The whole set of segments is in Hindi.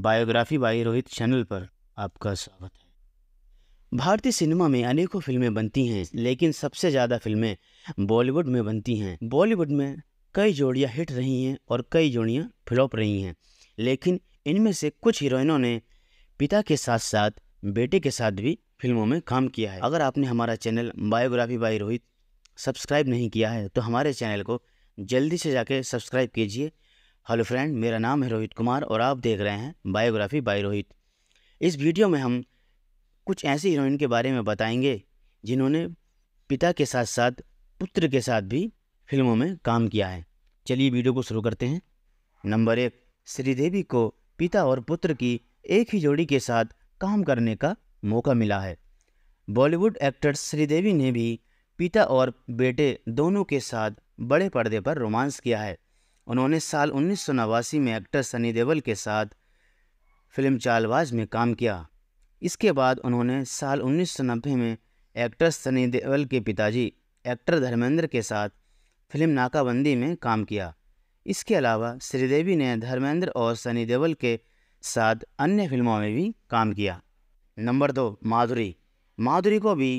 बायोग्राफी बाई रोहित चैनल पर आपका स्वागत है भारतीय सिनेमा में अनेकों फिल्में बनती हैं लेकिन सबसे ज़्यादा फिल्में बॉलीवुड में बनती हैं बॉलीवुड में कई जोड़ियाँ हिट रही हैं और कई जोड़ियाँ फ्लॉप रही हैं लेकिन इनमें से कुछ हीरोइनों ने पिता के साथ साथ बेटे के साथ भी फिल्मों में काम किया है अगर आपने हमारा channel biography by Rohit subscribe नहीं किया है तो हमारे चैनल को जल्दी से जाके सब्सक्राइब कीजिए हेलो फ्रेंड मेरा नाम है रोहित कुमार और आप देख रहे हैं बायोग्राफी बाय रोहित इस वीडियो में हम कुछ ऐसी हीरोइन के बारे में बताएंगे जिन्होंने पिता के साथ साथ पुत्र के साथ भी फिल्मों में काम किया है चलिए वीडियो को शुरू करते हैं नंबर एक श्रीदेवी को पिता और पुत्र की एक ही जोड़ी के साथ काम करने का मौका मिला है बॉलीवुड एक्टर श्रीदेवी ने भी पिता और बेटे दोनों के साथ बड़े पर्दे पर रोमांस किया है उन्होंने साल उन्नीस में एक्टर सनी देवल के साथ फिल्म चालबाज में काम किया इसके बाद उन्होंने साल उन्नीस में एक्टर सनी देवल के पिताजी एक्टर धर्मेंद्र के साथ फिल्म नाकाबंदी में काम किया इसके अलावा श्रीदेवी ने धर्मेंद्र और सनी देवल के साथ अन्य फिल्मों में भी काम किया नंबर दो माधुरी माधुरी को भी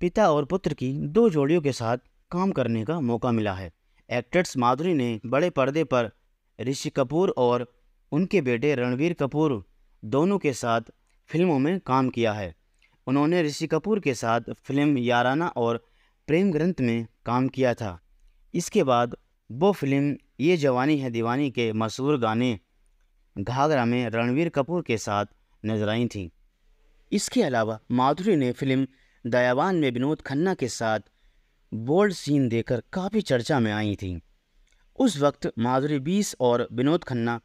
पिता और पुत्र की दो जोड़ियों के साथ काम करने का मौका मिला है एक्ट्रेस माधुरी ने बड़े पर्दे पर ऋषि कपूर और उनके बेटे रणवीर कपूर दोनों के साथ फिल्मों में काम किया है उन्होंने ऋषि कपूर के साथ फिल्म याराना और प्रेम ग्रंथ में काम किया था इसके बाद वो फिल्म ये जवानी है दीवानी के मशहूर गाने घाघरा में रणवीर कपूर के साथ नजर आई थी इसके अलावा माधुरी ने फिल्म दयावान में विनोद खन्ना के साथ बोल्ड सीन देकर काफ़ी चर्चा में आई थी उस वक्त माधुरी बीस और विनोद खन्ना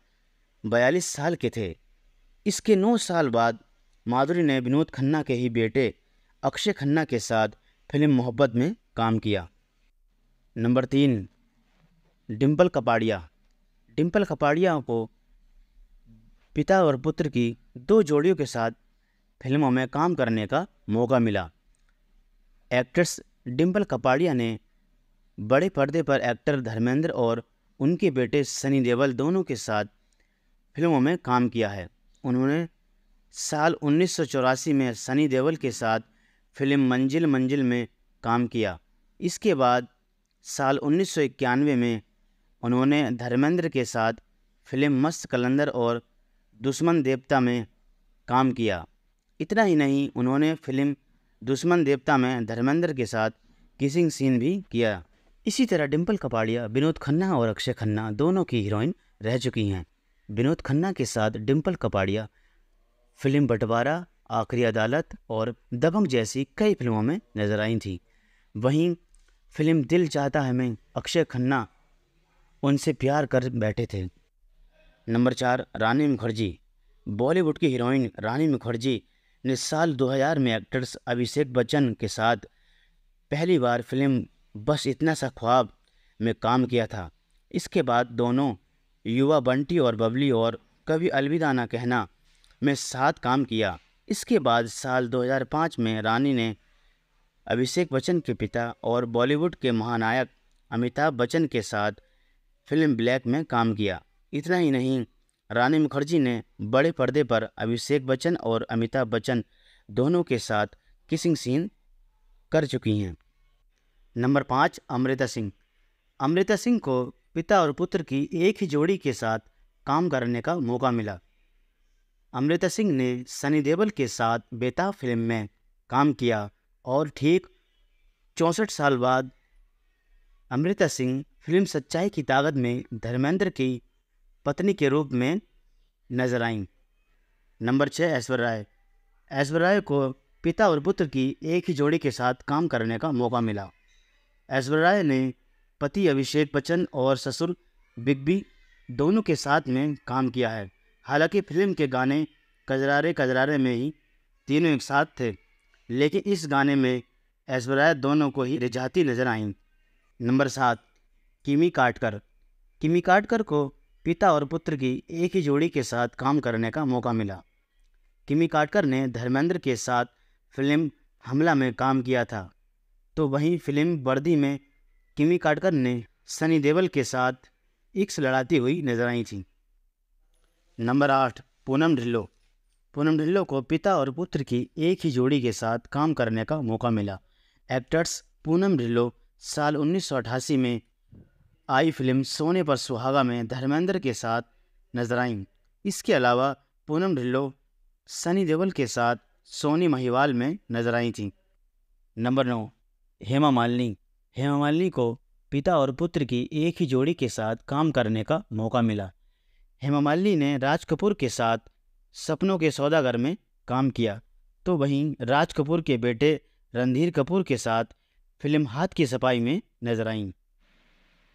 बयालीस साल के थे इसके नौ साल बाद माधुरी ने विनोद खन्ना के ही बेटे अक्षय खन्ना के साथ फिल्म मोहब्बत में काम किया नंबर तीन डिम्पल कपाड़िया डिम्पल कपाड़िया को पिता और पुत्र की दो जोड़ियों के साथ फिल्मों में काम करने का मौका मिला एक्ट्रेस डिम्पल कपाड़िया ने बड़े पर्दे पर एक्टर धर्मेंद्र और उनके बेटे सनी देवल दोनों के साथ फिल्मों में काम किया है उन्होंने साल उन्नीस में सनी देवल के साथ फिल्म मंजिल मंजिल में काम किया इसके बाद साल उन्नीस में उन्होंने धर्मेंद्र के साथ फिल्म मस्त कलंदर और दुश्मन देवता में काम किया इतना ही नहीं उन्होंने फिल्म दुश्मन देवता में धर्मेंद्र के साथ किसिंग सीन भी किया इसी तरह डिम्पल कपाड़िया विनोद खन्ना और अक्षय खन्ना दोनों की हीरोइन रह चुकी हैं विनोद खन्ना के साथ डिम्पल कपाड़िया फिल्म बंटवारा आखिरी अदालत और दबंग जैसी कई फिल्मों में नजर आई थी वहीं फिल्म दिल चाहता है में अक्षय खन्ना उनसे प्यार कर बैठे थे नंबर चार रानी मुखर्जी बॉलीवुड की हीरोइन रानी मुखर्जी ने साल 2000 में एक्टर्स अभिषेक बच्चन के साथ पहली बार फिल्म बस इतना सा ख्वाब में काम किया था इसके बाद दोनों युवा बंटी और बबली और कभी अलविदा ना कहना में साथ काम किया इसके बाद साल 2005 में रानी ने अभिषेक बच्चन के पिता और बॉलीवुड के महानायक अमिताभ बच्चन के साथ फिल्म ब्लैक में काम किया इतना ही नहीं रानी मुखर्जी ने बड़े पर्दे पर अभिषेक बच्चन और अमिताभ बच्चन दोनों के साथ किसिंग सीन कर चुकी हैं नंबर पाँच अमृता सिंह अमृता सिंह को पिता और पुत्र की एक ही जोड़ी के साथ काम करने का मौका मिला अमृता सिंह ने सनी देवल के साथ बेताब फिल्म में काम किया और ठीक चौंसठ साल बाद अमृता सिंह फिल्म सच्चाई की ताकत में धर्मेंद्र की पत्नी के रूप में नजर आईं नंबर छः ऐश्वर्य राय ऐश्वर्य राय को पिता और पुत्र की एक ही जोड़ी के साथ काम करने का मौका मिला ऐश्वर्य राय ने पति अभिषेक बच्चन और ससुर बिग बी दोनों के साथ में काम किया है हालांकि फिल्म के गाने कजरारे कजरारे में ही तीनों एक साथ थे लेकिन इस गाने में राय दोनों को ही रिझाती नजर आईं नंबर सात किमी काटकर किमी काटकर को पिता और पुत्र की एक ही जोड़ी के साथ काम करने का मौका मिला किमी काटकर ने धर्मेंद्र के साथ फिल्म हमला में काम किया था तो वहीं फिल्म वर्दी में किमी काटकर ने सनी देवल के साथ इक्स लड़ाती हुई नजर आई थी नंबर आठ पूनम ढिल्लो पूनम ढिल्लो को पिता और पुत्र की एक ही जोड़ी के साथ काम करने का मौका मिला एक्टर्स पूनम ढिल्लो साल उन्नीस में आई फिल्म सोने पर सुहागा में धर्मेंद्र के साथ नजर आईं इसके अलावा पूनम ढिल्लो सनी देवल के साथ सोनी महिवाल में नजर आई थीं नंबर नौ हेमा मालिनी हेमा मालिनी को पिता और पुत्र की एक ही जोड़ी के साथ काम करने का मौका मिला हेमा मालिनी ने राज कपूर के साथ सपनों के सौदागर में काम किया तो वहीं राज कपूर के बेटे रणधीर कपूर के साथ फिल्म हाथ की सफाई में नजर आईं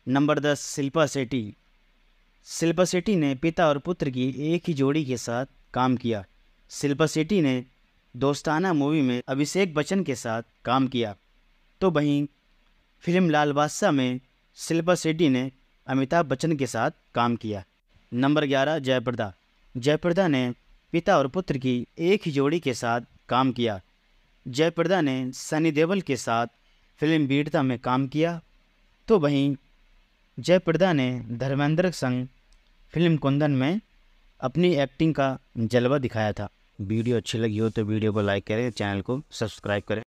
नंबर दस शिल्पा सेटी शिल्पा सेटी ने पिता और पुत्र की एक ही जोड़ी के साथ काम किया शिल्पा सेटी ने दोस्ताना मूवी में अभिषेक बच्चन के साथ काम किया तो वहीं फिल्म लाल बादशाह में शिल्पा सेटी ने अमिताभ बच्चन के साथ काम किया नंबर ग्यारह जयप्रदा जयप्रदा ने पिता और पुत्र की एक ही जोड़ी के साथ काम किया जयप्रदा ने सनी देवल के साथ फिल्म वीरता में काम किया तो वहीं जयप्रदा ने धर्मेंद्र संग फिल्म कुंदन में अपनी एक्टिंग का जलवा दिखाया था वीडियो अच्छी लगी हो तो वीडियो को लाइक करें चैनल को सब्सक्राइब करें